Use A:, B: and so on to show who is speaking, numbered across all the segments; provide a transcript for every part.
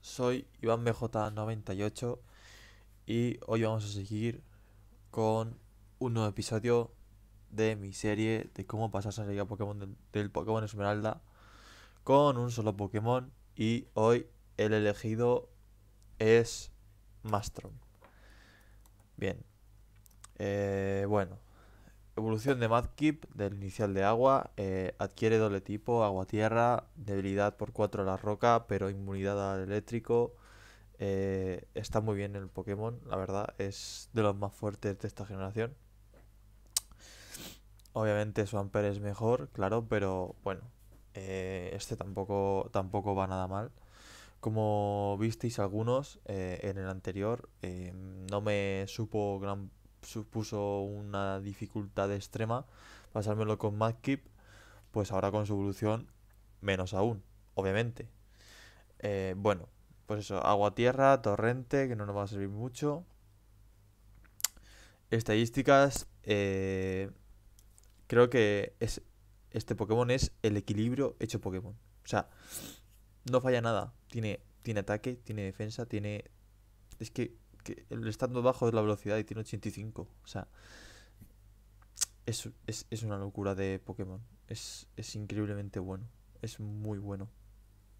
A: soy Iván BJ98 y hoy vamos a seguir con un nuevo episodio de mi serie de cómo pasarse a a Pokémon del, Pokémon Esmeralda con un solo Pokémon y hoy el elegido es Mastrom Bien, eh, bueno, Evolución de Madkip, del inicial de agua, eh, adquiere doble tipo, agua-tierra, debilidad por 4 a la roca, pero inmunidad al eléctrico. Eh, está muy bien el Pokémon, la verdad, es de los más fuertes de esta generación. Obviamente su Amper es mejor, claro, pero bueno, eh, este tampoco, tampoco va nada mal. Como visteis algunos en el anterior, no me supo gran supuso una dificultad extrema pasármelo con Madkeep, pues ahora con su evolución menos aún, obviamente. Eh, bueno, pues eso, agua tierra, torrente, que no nos va a servir mucho. Estadísticas, eh, creo que es, este Pokémon es el equilibrio hecho Pokémon. O sea, no falla nada. Tiene, tiene ataque, tiene defensa, tiene... Es que el estando bajo es la velocidad y tiene 85. O sea, es, una locura de Pokémon. Es, increíblemente bueno. Es muy bueno.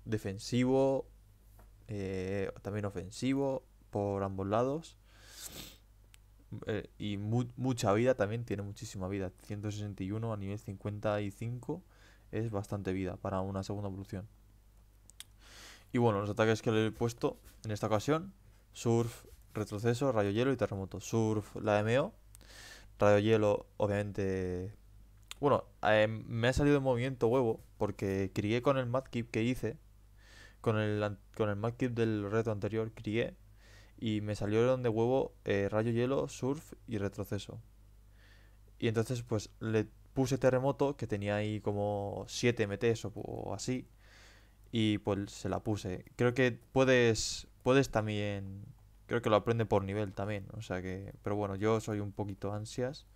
A: Defensivo, eh, también ofensivo, por ambos lados. Eh, y mucha vida también, tiene muchísima vida. 161 a nivel 55 es bastante vida para una segunda evolución. Y bueno, los ataques que le he puesto en esta ocasión, Surf, retroceso, rayo hielo y terremoto. Surf, la MO. Rayo hielo, obviamente. Bueno, eh, me ha salido en movimiento huevo porque crié con el Madkip que hice. Con el, con el Madkip del reto anterior, crié. Y me salieron de huevo eh, rayo hielo, surf y retroceso. Y entonces, pues le puse terremoto que tenía ahí como 7 MTs o, o así. Y pues se la puse. Creo que puedes, puedes también Creo que lo aprende por nivel también, o sea que... Pero bueno, yo soy un poquito ansias.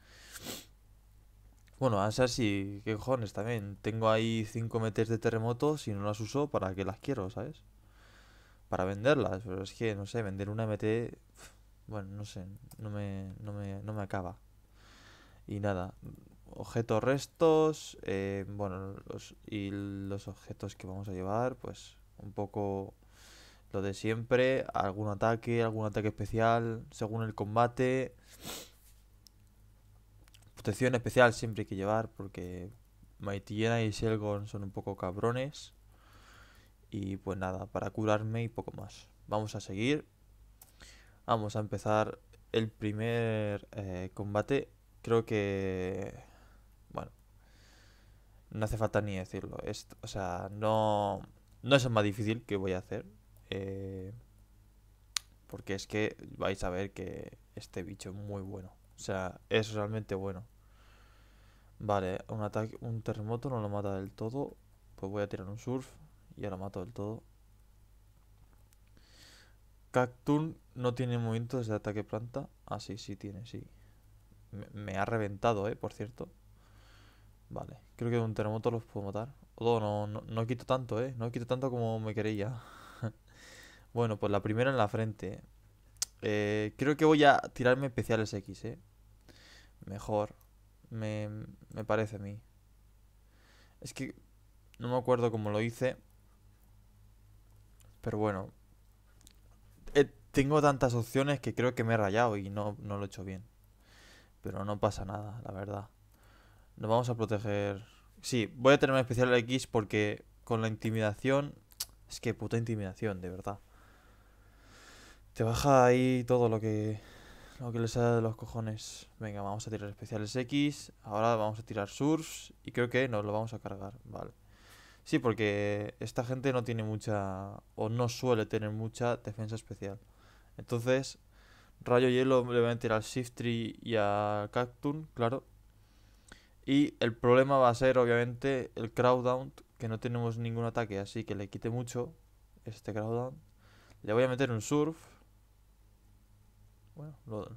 A: Bueno, ansias y qué cojones también. Tengo ahí 5 metes de terremotos si no las uso, ¿para que las quiero, sabes? Para venderlas, pero es que, no sé, vender una MT... Bueno, no sé, no me, no me, no me acaba. Y nada, objetos restos, eh, bueno, los, y los objetos que vamos a llevar, pues un poco lo de siempre, algún ataque, algún ataque especial, según el combate. Protección especial siempre hay que llevar porque Maitillena y Selgon son un poco cabrones. Y pues nada, para curarme y poco más. Vamos a seguir. Vamos a empezar el primer eh, combate. Creo que... Bueno. No hace falta ni decirlo. o sea, no... No es el más difícil que voy a hacer. Eh, porque es que vais a ver que este bicho es muy bueno. O sea, es realmente bueno. Vale, un ataque, un terremoto no lo mata del todo. Pues voy a tirar un surf y ahora mato del todo. Cactun no tiene movimiento de ataque planta. Ah, sí, sí tiene, sí. Me, ha reventado, eh, por cierto. Vale, creo que un terremoto los puedo matar. Oh, no, no, no quito tanto, eh. No quito tanto como me quería. Bueno, pues la primera en la frente. Eh, creo que voy a tirarme especiales X, ¿eh? Mejor. Me, parece a mí. Es que no me acuerdo cómo lo hice. Pero bueno. Eh, tengo tantas opciones que creo que me he rayado y no, no lo he hecho bien. Pero no pasa nada, la verdad. Nos vamos a proteger. Sí, voy a tener un especial X porque con la intimidación... Es que puta intimidación, de verdad. Te baja ahí todo lo que, lo que les ha de los cojones. Venga, vamos a tirar especiales X. Ahora vamos a tirar Surfs. Y creo que nos lo vamos a cargar. Vale. Sí, porque esta gente no tiene mucha... O no suele tener mucha defensa especial. Entonces, Rayo Hielo le voy a meter al Shift Tree y al Cactun, claro. Y el problema va a ser, obviamente, el Crowdown. Que no tenemos ningún ataque, así que le quite mucho este Crowdown. Le voy a meter un Surf bueno, lo,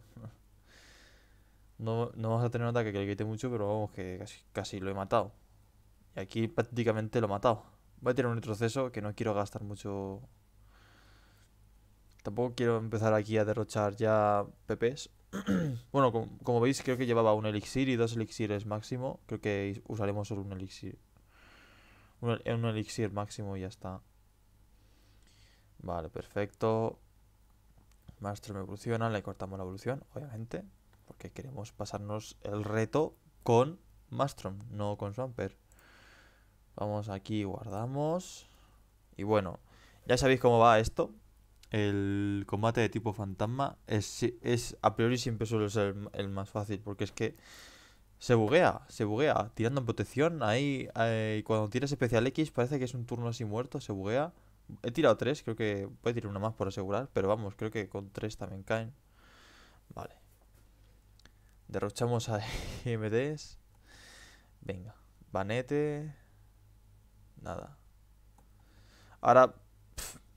A: no, no, vamos a tener un ataque que le quite mucho, pero vamos, que casi, lo he matado. Y aquí prácticamente lo he matado. Voy a tirar un retroceso que no quiero gastar mucho. Tampoco quiero empezar aquí a derrochar ya PPs. bueno, como, veis, creo que llevaba un elixir y dos elixires máximo. Creo que usaremos solo un elixir. Un, un elixir máximo y ya está. Vale, perfecto. Mastrom evoluciona, le cortamos la evolución, obviamente, porque queremos pasarnos el reto con Mastrom, no con Swampert. Vamos aquí, guardamos. Y bueno, ya sabéis cómo va esto. El combate de tipo fantasma es, a priori siempre suele ser el, más fácil, porque es que se buguea, se buguea. Tirando en protección, ahí, ahí, eh, cuando tiras especial X parece que es un turno así muerto, se buguea. He tirado tres, creo que. puede tirar una más por asegurar, pero vamos, creo que con tres también caen. Vale. Derrochamos a MDs. Venga. Banete. Nada. Ahora,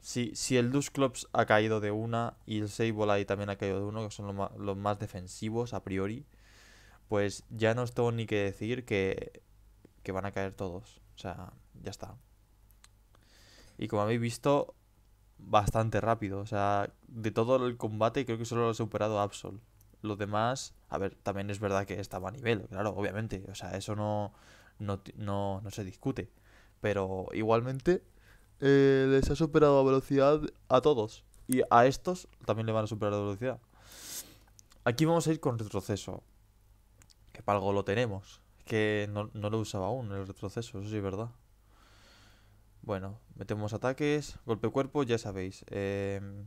A: si, el Dusclops ha caído de una y el Sableye también ha caído de uno, que son los más, defensivos a priori, pues ya no os tengo ni que decir que, que van a caer todos. O sea, ya está. Y como habéis visto, bastante rápido. O sea, de todo el combate creo que solo lo ha superado Absol. Los demás, a ver, también es verdad que estaba a nivel, claro, obviamente. O sea, eso no, no, se discute. Pero igualmente eh, les ha superado a velocidad a todos. Y a estos también le van a superar a velocidad. Aquí vamos a ir con retroceso. Que para algo lo tenemos. Que no, no lo usaba aún el retroceso, eso sí es verdad. Bueno, metemos ataques, golpe cuerpo, ya sabéis. Em,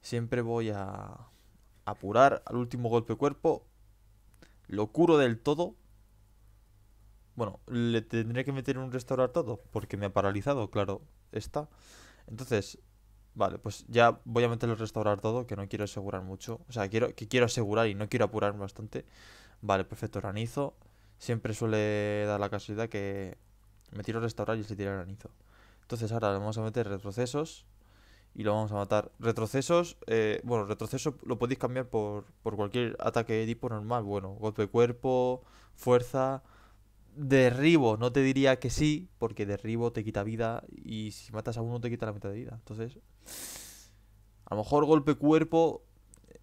A: siempre voy a apurar al último golpe cuerpo. Lo curo del todo. Bueno, le tendré que meter un restaurar todo, porque me ha paralizado, claro, está. Entonces, Vale, pues ya voy a meterlo restaurar todo, que no quiero asegurar mucho. O sea, quiero, que quiero asegurar y no quiero apurar bastante. Vale, perfecto, ranizo Siempre suele dar la casualidad que me tiro restaurar y se tira granizo. Entonces ahora le vamos a meter retrocesos y lo vamos a matar. Retrocesos, eh, bueno, retroceso lo podéis cambiar por, cualquier ataque de tipo normal. Bueno, golpe cuerpo, fuerza. Derribo, no te diría que sí, porque derribo te quita vida y si matas a uno te quita la mitad de vida. Entonces, a lo mejor golpe cuerpo eh,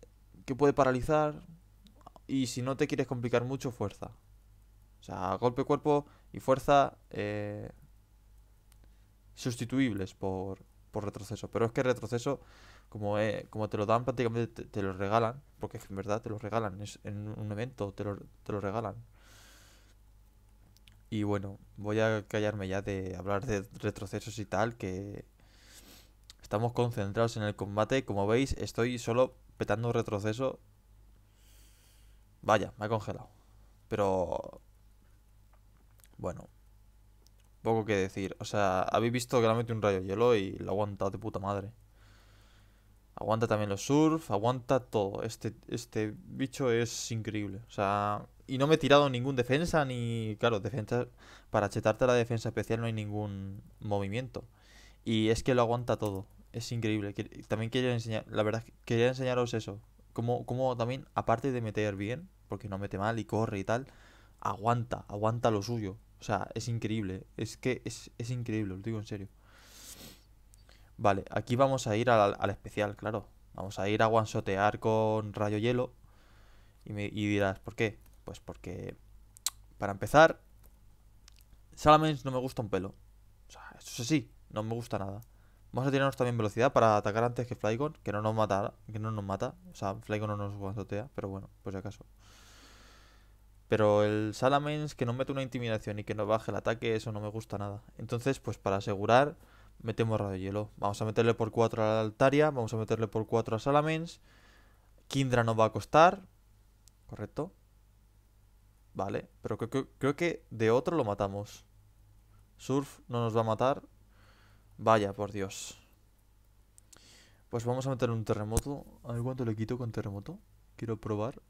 A: que puede paralizar y si no te quieres complicar mucho, fuerza. O sea, golpe cuerpo y fuerza eh, sustituibles por, retroceso. Pero es que retroceso, como, eh, como te lo dan prácticamente, te, lo regalan. Porque en verdad te lo regalan. Es en un evento te lo, te lo regalan. Y bueno, voy a callarme ya de hablar de retrocesos y tal, que estamos concentrados en el combate. Como veis, estoy solo petando retroceso. Vaya, me ha congelado. Pero bueno, poco que decir. O sea, habéis visto que le ha un rayo hielo y lo aguanta aguantado de puta madre. Aguanta también los surf, aguanta todo. Este, este bicho es increíble. O sea, y no me he tirado ningún defensa ni. Claro, defensa. Para chetarte la defensa especial no hay ningún movimiento. Y es que lo aguanta todo. Es increíble. También quería enseñar. La verdad, quería enseñaros eso. Como, como también, aparte de meter bien, porque no mete mal y corre y tal, aguanta, aguanta lo suyo. O sea, es increíble. Es que es, increíble, lo digo en serio. Vale, aquí vamos a ir al, especial, claro. Vamos a ir a guansotear con rayo hielo. Y, me, dirás, ¿por qué? Pues porque, para empezar, Salamence no me gusta un pelo. O sea, eso es así, no me gusta nada. Vamos a tirarnos también velocidad para atacar antes que Flygon, que no nos mata, que no nos mata. O sea, Flygon no nos guansotea, pero bueno, pues si acaso. Pero el Salamence que no mete una intimidación y que no baje el ataque, eso no me gusta nada. Entonces, pues para asegurar, metemos Radio Hielo. Vamos a meterle por 4 a la Altaria, vamos a meterle por 4 a Salamence. Kindra nos va a costar, ¿correcto? Vale, pero creo, creo que de otro lo matamos. Surf no nos va a matar. Vaya, por Dios. Pues vamos a meter un terremoto. A ver cuánto le quito con terremoto. Quiero probar.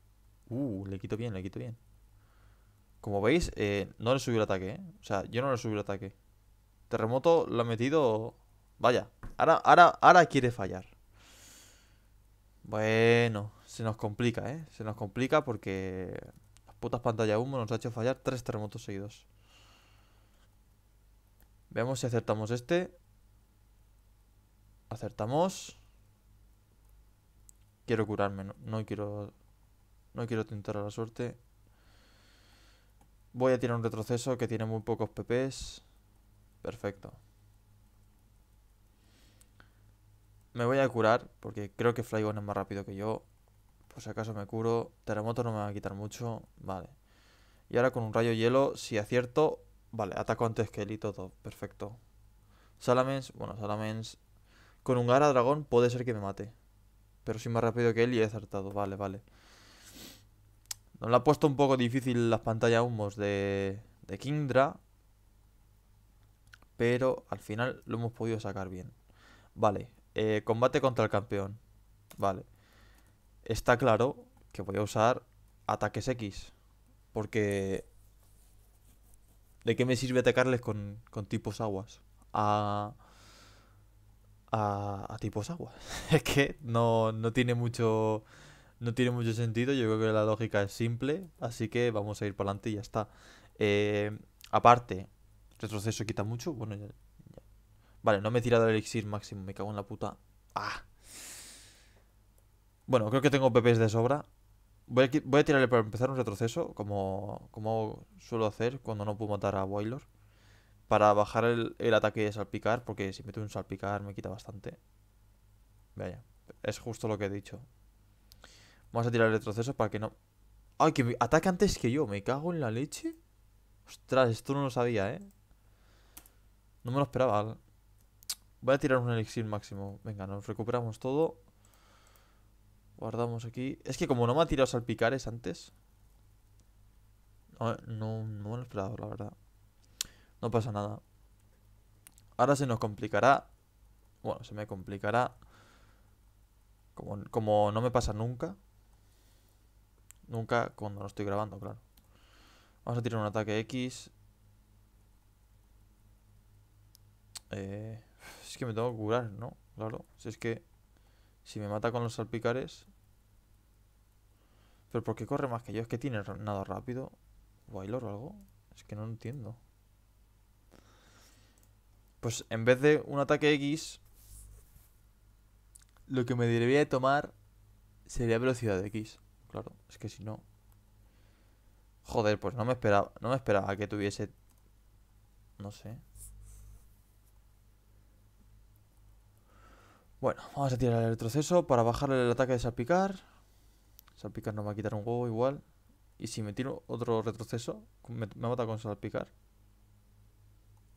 A: Uh, le quito bien, le quito bien. Como veis, eh, no le subió el ataque, ¿eh? O sea, yo no le subí el ataque. Terremoto lo ha metido... Vaya, ahora, ahora, ahora quiere fallar. Bueno, se nos complica, ¿eh? Se nos complica porque las putas pantallas humo nos ha hecho fallar tres terremotos seguidos. Veamos si acertamos este. Acertamos. Quiero curarme, no, no quiero... No quiero tentar a la suerte. Voy a tirar un retroceso que tiene muy pocos PPs. Perfecto. Me voy a curar, porque creo que Flygon es más rápido que yo. Por si acaso me curo. Terremoto no me va a quitar mucho. Vale. Y ahora con un rayo hielo, si acierto... Vale, ataco antes que él y todo. Perfecto. Salamence, bueno, Salamence... Con un Gara Dragón puede ser que me mate. Pero soy más rápido que él y he acertado. Vale, vale. Nos la ha puesto un poco difícil las pantallas humos de, de Pero al final lo hemos podido sacar bien. Vale, eh, combate contra el campeón. Vale. Está claro que voy a usar ataques X. Porque... ¿De qué me sirve atacarles con, tipos aguas? A, a, a tipos aguas. es que no tiene mucho no tiene mucho sentido. Yo creo que la lógica es simple, así que vamos a ir para adelante y ya está. Eh, aparte, retroceso quita mucho. Bueno, ya, Vale, no me he tirado el elixir máximo, me cago en la puta. ¡Ah! Bueno, creo que tengo PPs de sobra. Voy a, tirarle para empezar un retroceso, como, como suelo hacer cuando no puedo matar a Boiler. Para bajar el, el ataque de salpicar, porque si meto un salpicar me quita bastante. Vaya, es justo lo que he dicho. Vamos a tirar retroceso para que no... ¡Ay, que me ataca antes que yo! ¿Me cago en la leche? Ostras, esto no lo sabía, ¿eh? No me lo esperaba. Voy a tirar un elixir máximo. Venga, nos recuperamos todo. Guardamos aquí. Es que como no me ha tirado salpicares antes... No, me lo esperaba, la verdad. No pasa nada. Ahora se nos complicará. Bueno, se me complicará. como no me pasa nunca. Nunca cuando lo estoy grabando, claro. Vamos a tirar un ataque X. Eh, es que me tengo que curar, ¿no? Claro, si es que... Si me mata con los salpicares... ¿Pero por qué corre más que yo? ¿Es que tiene nada rápido? ¿Wailor o algo? Es que no entiendo. Pues en vez de un ataque X... Lo que me debería de tomar... Sería velocidad de X claro. Es que si no... Joder, pues no me esperaba, no me esperaba que tuviese... No sé. Bueno, vamos a tirar el retroceso para bajarle el ataque de salpicar. Salpicar nos va a quitar un huevo igual. Y si me tiro otro retroceso, me, mata con salpicar.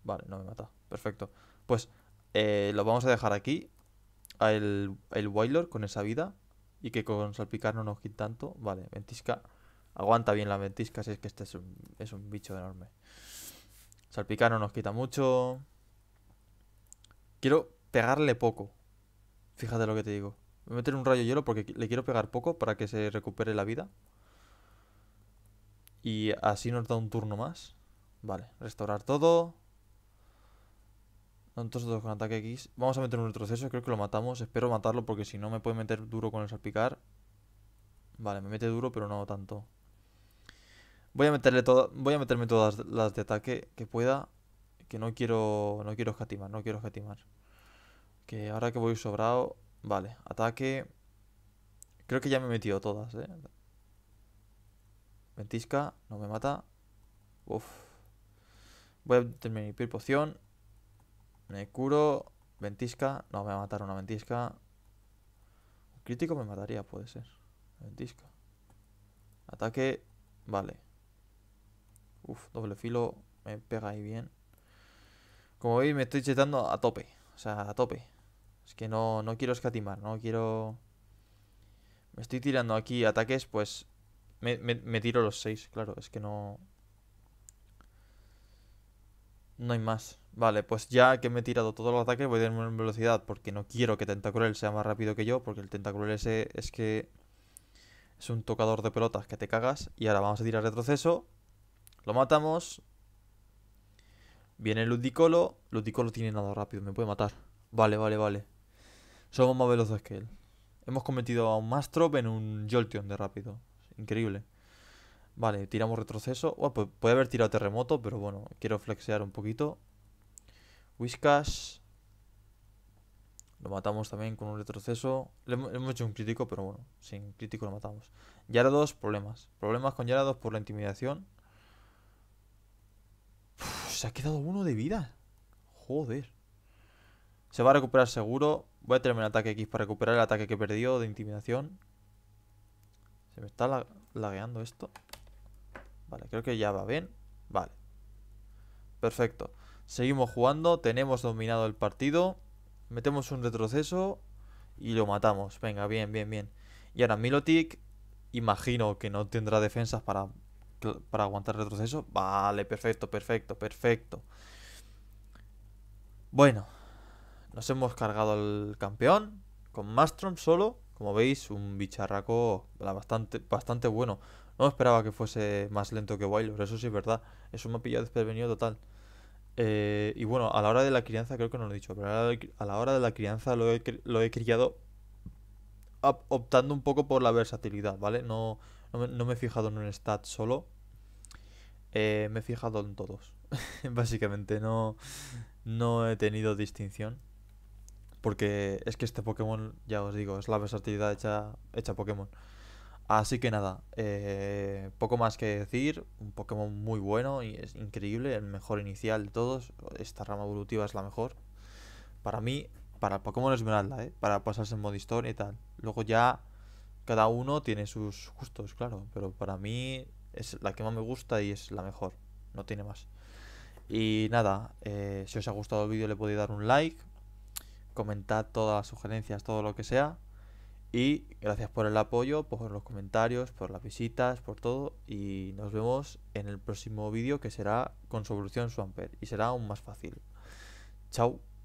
A: Vale, no me mata. Perfecto. Pues eh, lo vamos a dejar aquí. A el, el con esa vida y que con salpicar no nos quita tanto. Vale, ventisca. Aguanta bien la ventisca, si es que este es un, bicho enorme. Salpicar no nos quita mucho. Quiero pegarle poco. Fíjate lo que te digo. Voy a meter un rayo hielo porque le quiero pegar poco para que se recupere la vida. Y así nos da un turno más. Vale, restaurar todo. Nosotros con ataque X. Vamos a meter un retroceso, creo que lo matamos. Espero matarlo porque si no me puede meter duro con el salpicar. Vale, me mete duro, pero no tanto. Voy a meterle todo voy a meterme todas las de ataque que pueda, que no quiero no quiero escatimar, no quiero escatimar. Que ahora que voy sobrado, vale, ataque. Creo que ya me he metido todas, eh. Ventisca, no me mata. Uf. Voy a terminar poción. Me curo. Ventisca. No, me va a matar una ventisca. Un crítico me mataría, puede ser. Ventisca. Ataque. Vale. Uf, doble filo. Me pega ahí bien. Como veis, me estoy chetando a tope. O sea, a tope. Es que no, no quiero escatimar, no quiero... Me estoy tirando aquí ataques, pues... Me, tiro los seis claro. Es que no... No hay más. Vale, pues ya que me he tirado todos los ataques voy a darme en velocidad porque no quiero que Tentacruel sea más rápido que yo porque el Tentacruel ese es que es un tocador de pelotas que te cagas y ahora vamos a tirar retroceso. Lo matamos. Viene Ludicolo. Ludicolo tiene nada rápido, me puede matar. Vale, vale, vale. Somos más veloces que él. Hemos cometido a un Mastrop en un Jolteon de rápido. Increíble. Vale, tiramos retroceso. puede haber tirado terremoto, pero bueno, quiero flexear un poquito. Whiskas. Lo matamos también con un retroceso. Le hemos hecho un crítico, pero bueno, sin crítico lo matamos. Yarados, problemas. Problemas con Yarados por la intimidación. se ha quedado uno de vida. Joder. Se va a recuperar seguro. Voy a terminar ataque X para recuperar el ataque que perdió de intimidación. Se me está lagueando esto. Vale, creo que ya va bien. Vale. Perfecto. Seguimos jugando, tenemos dominado el partido. Metemos un retroceso y lo matamos. Venga, bien, bien, bien. Y ahora Milotic, imagino que no tendrá defensas para, aguantar retroceso. Vale, perfecto, perfecto, perfecto. Bueno, nos hemos cargado al campeón con Mastrom solo. Como veis, un bicharraco bastante, bastante bueno. No esperaba que fuese más lento que Wailor, eso sí es verdad. Eso me ha pillado desprevenido total. Eh, y bueno, a la hora de la crianza, creo que no lo he dicho, pero a la hora de la crianza lo he, lo he criado optando un poco por la versatilidad, ¿vale? No, no, me, no me he fijado en un stat solo, eh, me he fijado en todos. Básicamente no, no he tenido distinción. Porque es que este Pokémon, ya os digo, es la versatilidad hecha, hecha Pokémon. Así que nada, eh, poco más que decir, un Pokémon muy bueno y es increíble, el mejor inicial de todos, esta rama evolutiva es la mejor. Para mí, para Pokémon Esmeralda, ¿eh? para pasarse en modo y tal. Luego ya cada uno tiene sus gustos, claro, pero para mí es la que más me gusta y es la mejor, no tiene más. Y nada, eh, si os ha gustado el vídeo le podéis dar un like, comentad todas las sugerencias, todo lo que sea. Y gracias por el apoyo, por los comentarios, por las visitas, por todo. Y nos vemos en el próximo vídeo que será con solución Swampert Y será aún más fácil. Chao.